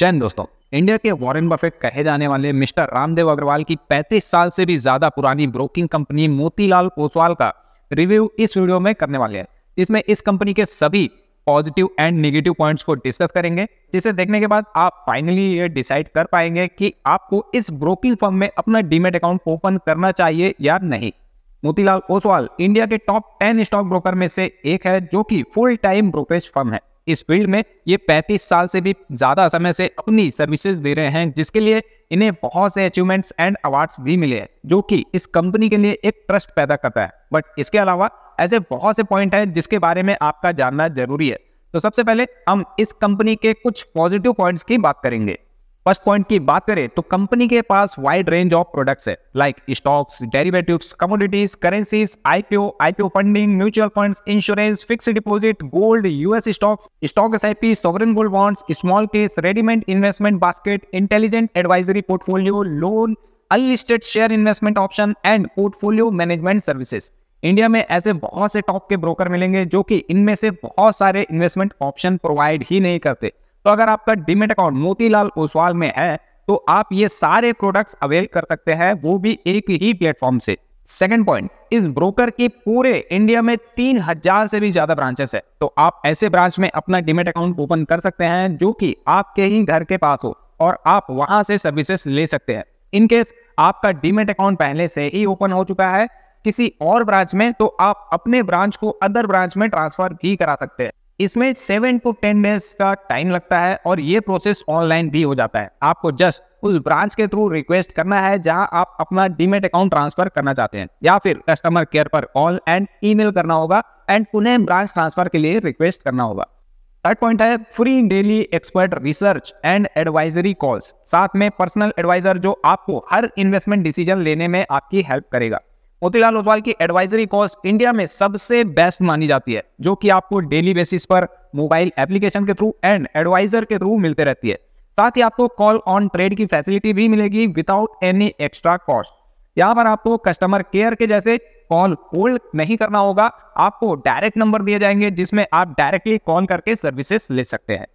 जैन दोस्तों इंडिया के Warren Buffett कहे जाने वाले मिस्टर रामदेव अग्रवाल की 35 साल से भी ज्यादा पुरानी ब्रोकिंग कंपनी मोतीलाल ओसवाल का रिव्यू इस वीडियो में करने वाले हैं इसमें इस कंपनी के सभी पॉजिटिव एंड निगेटिव पॉइंट्स को डिस्कस करेंगे जिसे देखने के बाद आप फाइनली ये डिसाइड कर पाएंगे कि आपको इस ब्रोकिंग फर्म में अपना डीमेट अकाउंट ओपन करना चाहिए या नहीं मोतीलाल ओसवाल इंडिया के टॉप टेन स्टॉक ब्रोकर में से एक है जो कि फुल टाइम ब्रोकरेज फर्म है इस फील्ड में ये 35 साल से भी ज़्यादा समय से अपनी सर्विसेज दे रहे हैं जिसके लिए इन्हें बहुत से अचीवमेंट्स एंड अवार्ड्स भी मिले हैं जो कि इस कंपनी के लिए एक ट्रस्ट पैदा करता है बट इसके अलावा ऐसे बहुत से पॉइंट हैं जिसके बारे में आपका जानना जरूरी है तो सबसे पहले हम इस कंपनी के कुछ पॉजिटिव पॉइंट्स की बात करेंगे फर्स्ट पॉइंट की बात करें तो कंपनी के पास वाइड रेंज ऑफ प्रोडक्ट्स है like stocks derivatives commodities currencies IPO IPO funding mutual funds insurance fix deposit gold US stocks stock S I sovereign gold bonds small case readymade investment basket intelligent advisory portfolio loan unlisted share investment option and portfolio management services India में ऐसे बहुत से top के broker मिलेंगे जो कि इनमें से बहुत सारे इन्वेस्टमेंट ऑप्शन प्रोवाइड ही नहीं करते तो अगर आपका डिमेट अकाउंट मोतीलाल ओसवाल में है तो आप ये सारे प्रोडक्ट्स अवेल कर सकते हैं वो भी एक ही प्लेटफॉर्म से सेकंड पॉइंट इस ब्रोकर के पूरे इंडिया में तीन हजार से भी ज्यादा ब्रांचेस है तो आप ऐसे ब्रांच में अपना डिमेट अकाउंट ओपन कर सकते हैं जो कि आपके ही घर के पास हो और आप वहां से सर्विसेस ले सकते हैं इनकेस आपका डिमेट अकाउंट पहले से ही ओपन हो चुका है किसी और ब्रांच में तो आप अपने ब्रांच को अदर ब्रांच में ट्रांसफर भी करा सकते हैं इसमें सेवन टू टेन डेज का टाइम लगता है और ये प्रोसेस ऑनलाइन भी हो जाता है आपको जस्ट उस ब्रांच के थ्रू रिक्वेस्ट करना है जहां आप अपना डीमेट अकाउंट ट्रांसफर करना चाहते हैं या फिर कस्टमर केयर पर कॉल एंड ईमेल करना होगा एंड उन्हें ब्रांच ट्रांसफर के लिए रिक्वेस्ट करना होगा थर्ड पॉइंट है free daily expert research and advisory calls साथ में पर्सनल एडवाइजर जो आपको हर इन्वेस्टमेंट डिसीजन लेने में आपकी हेल्प करेगा मोतीलाल ओसवाल की एडवाइजरी कॉस्ट इंडिया में सबसे बेस्ट मानी जाती है जो कि आपको डेली बेसिस पर मोबाइल एप्लीकेशन के थ्रू एंड एडवाइजर के थ्रू मिलते रहती है साथ ही आपको कॉल ऑन ट्रेड की फैसिलिटी भी मिलेगी विदाउट एनी एक्स्ट्रा कॉस्ट यहाँ पर आपको कस्टमर केयर के जैसे कॉल होल्ड नहीं करना होगा आपको डायरेक्ट नंबर दिए जाएंगे जिसमें आप डायरेक्टली कॉल करके सर्विसेस ले सकते हैं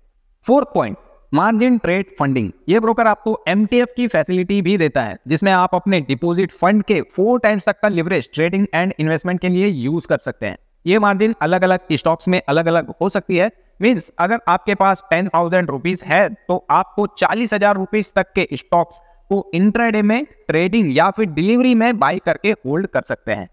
fourth point margin trade funding ये ब्रोकर आपको एम की फैसिलिटी भी देता है जिसमें आप अपने डिपॉजिट फंड के फोर टाइम्स तक का लिवरेज ट्रेडिंग एंड इन्वेस्टमेंट के लिए यूज कर सकते हैं ये मार्जिन अलग अलग स्टॉक्स में अलग अलग हो सकती है मीन्स अगर आपके पास टेन थाउजेंड रुपीज है तो आपको चालीस हजार रुपीज तक के स्टॉक्स को इंट्राडे में ट्रेडिंग या फिर डिलीवरी में बाई करके होल्ड कर सकते हैं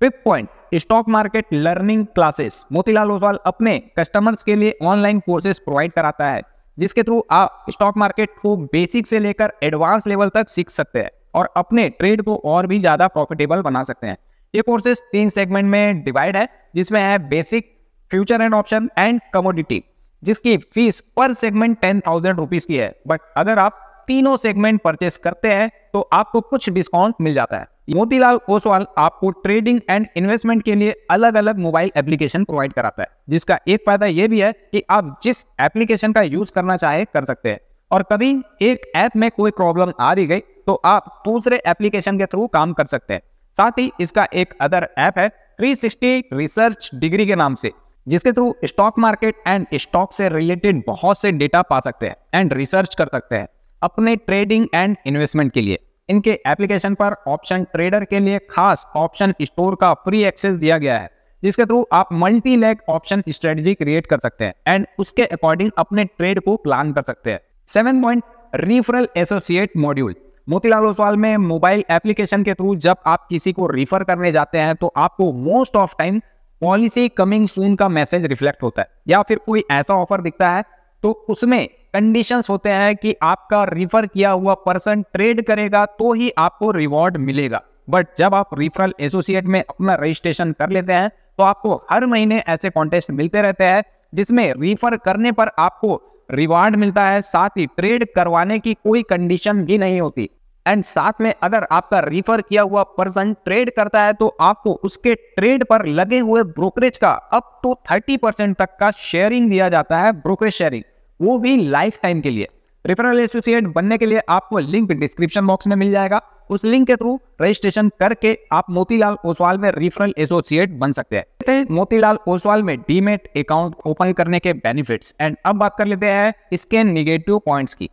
fifth point stock market learning classes Motilal Oswal अपने कस्टमर्स के लिए ऑनलाइन कोर्सेज प्रोवाइड कराता है जिसके थ्रू आप स्टॉक मार्केट को बेसिक से लेकर एडवांस लेवल तक सीख सकते हैं और अपने ट्रेड को और भी ज्यादा प्रॉफिटेबल बना सकते हैं ये कोर्सेज तीन सेगमेंट में डिवाइड है जिसमें है basic future and option and commodity जिसकी फीस पर सेगमेंट टेन थाउजेंड रुपीज की है बट अगर आप तीनों सेगमेंट परचेस करते हैं तो आपको कुछ डिस्काउंट मिल जाता है मोतीलाल ओसवाल आपको ट्रेडिंग एंड इन्वेस्टमेंट के लिए अलग अलग मोबाइल एप्लीकेशन प्रोवाइड कराता है जिसका एक फायदा यह भी है कि आप जिस एप्लीकेशन का यूज करना चाहे कर सकते हैं और कभी एक ऐप में कोई प्रॉब्लम आ रही गई तो आप दूसरे एप्लीकेशन के थ्रू काम कर सकते हैं साथ ही इसका एक अदर ऐप है 360 रिसर्च डिग्री के नाम से जिसके through stock market and stock से रिलेटेड बहुत से डेटा पा सकते हैं एंड रिसर्च कर सकते हैं अपने ट्रेडिंग एंड इन्वेस्टमेंट के लिए इनके एप्लीकेशन पर ऑप्शन ट्रेडर के लिए खास ऑप्शन स्टोर का फ्री एक्सेस दिया गया है जिसके थ्रू आप multi leg option strategy create कर सकते हैं एंड उसके अकॉर्डिंग अपने ट्रेड को प्लान कर सकते हैं seven point referral associate module Motilal Oswal में मोबाइल एप्लीकेशन के थ्रू जब आप किसी को रिफर करने जाते हैं तो आपको most of time policy coming soon का मैसेज रिफ्लेक्ट होता है या फिर कोई ऐसा ऑफर दिखता है तो उसमें कंडीशंस होते हैं कि आपका रिफर किया हुआ पर्सन ट्रेड करेगा तो ही आपको रिवॉर्ड मिलेगा बट जब आप रिफरल एसोसिएट में अपना रजिस्ट्रेशन कर लेते हैं तो आपको हर महीने ऐसे कॉन्टेस्ट मिलते रहते हैं जिसमें रिफर करने पर आपको रिवार्ड मिलता है साथ ही ट्रेड करवाने की कोई कंडीशन भी नहीं होती एंड साथ में अगर आपका रिफर किया हुआ पर्सन ट्रेड करता है तो आपको उसके ट्रेड पर लगे हुए ब्रोकरेज का अप टू थर्टी परसेंट तक का शेयरिंग दिया जाता है ब्रोकरेज शेयरिंग वो भी लाइफ टाइम के लिए रेफरल एसोसिएट बनने के लिए आपको लिंक डिस्क्रिप्शन बॉक्स में मिल जाएगा उस लिंक के थ्रू रजिस्ट्रेशन करके आप मोतीलाल ओसवाल में रेफरल एसोसिएट बन सकते हैं मोतीलाल ओसवाल में डीमेट अकाउंट ओपन करने के बेनिफिट्स एंड अब बात कर लेते हैं इसके निगेटिव पॉइंट्स की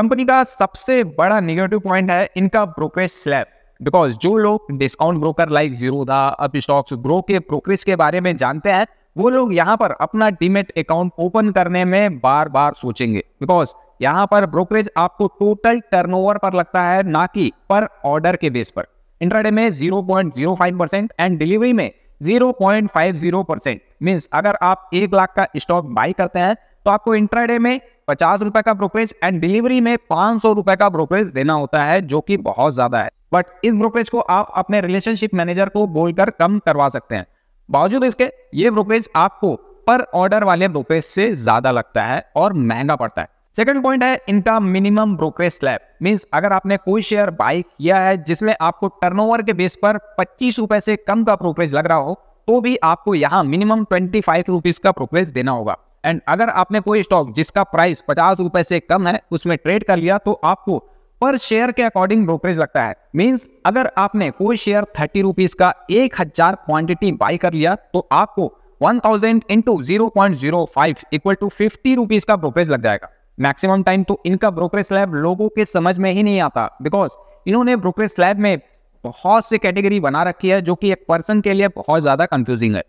कंपनी का सबसे बड़ा निगेटिव पॉइंट है इनका ब्रोकरेज स्लैब बिकॉज जो लोग discount broker like Zerodha Upstox ब्रो के ब्रोकरेज के बारे में जानते हैं वो लोग यहाँ पर अपना डीमेट अकाउंट ओपन करने में बार बार सोचेंगे बिकॉज यहाँ पर ब्रोकरेज आपको टोटल टर्नओवर पर लगता है ना कि पर ऑर्डर के बेस पर इंट्राडे में 0.05 परसेंट एंड डिलीवरी में 0.50 परसेंट मीन्स अगर आप एक लाख का स्टॉक बाई करते हैं तो आपको इंट्राडे में पचास रुपए का ब्रोकरेज एंड डिलीवरी में पांच सौ रुपए का ब्रोकरेज देना होता है जो कि बहुत ज्यादा है बट इस ब्रोकरेज को आप अपने रिलेशनशिप मैनेजर को बोलकर कम करवा सकते हैं बावजूद इसके ये ब्रोकरेज आपको पर ऑर्डर वाले ब्रोकरेज से ज्यादा लगता है और महंगा पड़ता है सेकंड पॉइंट है इनका मिनिमम ब्रोकरेज स्लैब मींस अगर आपने कोई शेयर बाय किया है जिसमें आपको टर्नओवर के बेस पर पच्चीस रुपए से कम का ब्रोकरेज लग रहा हो तो भी आपको यहाँ मिनिमम ट्वेंटी फाइव रुपीज का ब्रोकरेज देना होगा एंड अगर आपने कोई स्टॉक जिसका प्राइस पचास रुपए से कम है उसमें ट्रेड कर लिया तो आपको पर शेयर के अकॉर्डिंग ब्रोकरेज लगता है मीन्स अगर आपने कोई शेयर थर्टी रुपीज का एक हजार क्वांटिटी बाई कर लिया तो आपको one thousand into zero point zero five equal to fifty rupees का ब्रोकरेज लग जाएगा मैक्सिमम टाइम तो इनका ब्रोकरेज स्लैब लोगों के समझ में ही नहीं आता बिकॉज इन्होंने ब्रोकरेज स्लैब में बहुत से कैटेगरी बना रखी है जो कि एक पर्सन के लिए बहुत ज्यादा कंफ्यूजिंग है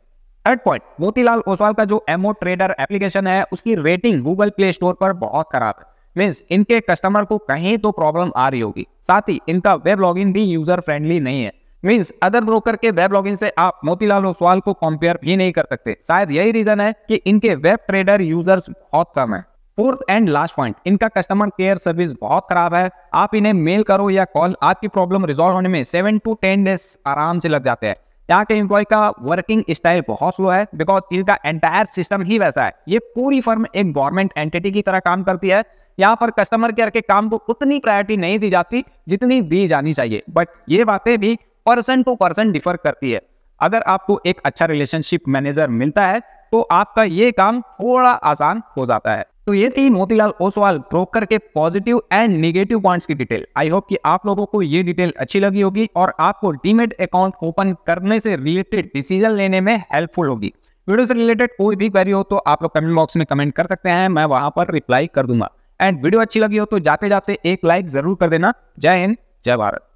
थर्ड पॉइंट मोतीलाल ओसवाल का जो एमओ ट्रेडर एप्लीकेशन है उसकी रेटिंग गूगल प्ले स्टोर पर बहुत खराब है मीन्स इनके कस्टमर को कहीं तो प्रॉब्लम आ रही होगी साथ ही इनका वेब लॉगिन भी यूजर फ्रेंडली नहीं है मीन्स अदर ब्रोकर के वेब लॉगिन से आप मोतीलाल ओसवाल को कंपेयर भी नहीं कर सकते शायद यही रीजन है कि इनके वेब ट्रेडर यूजर्स बहुत कम है फोर्थ एंड लास्ट पॉइंट इनका कस्टमर केयर सर्विस बहुत खराब है आप इन्हें मेल करो या कॉल आपकी प्रॉब्लम रिजॉल्व होने में सेवन टू टेन डेज आराम से लग जाते हैं यहाँ के एम्प्लॉय का वर्किंग स्टाइल बहुत स्लो है बिकॉज इनका एंटायर सिस्टम ही वैसा है ये पूरी फर्म एक गवर्नमेंट एंटिटी की तरह काम करती है यहाँ पर कस्टमर केयर के काम को उतनी प्रायोरिटी नहीं दी जाती जितनी दी जानी चाहिए बट ये बातें भी पर्सन टू पर्सन डिफर करती है अगर आपको एक अच्छा रिलेशनशिप मैनेजर मिलता है तो आपका ये काम थोड़ा आसान हो जाता है तो ये थी मोतीलाल ओसवाल ब्रोकर के पॉजिटिव एंड नेगेटिव पॉइंट्स की डिटेल आई होप कि आप लोगों को ये डिटेल अच्छी लगी होगी और आपको डीमेट अकाउंट ओपन करने से रिलेटेड डिसीजन लेने में हेल्पफुल होगी वीडियो से रिलेटेड कोई भी क्वेरी हो तो आप लोग कमेंट बॉक्स में कमेंट कर सकते हैं मैं वहां पर रिप्लाई कर दूंगा एंड वीडियो अच्छी लगी हो तो जाते जाते एक लाइक जरूर कर देना जय हिंद जय भारत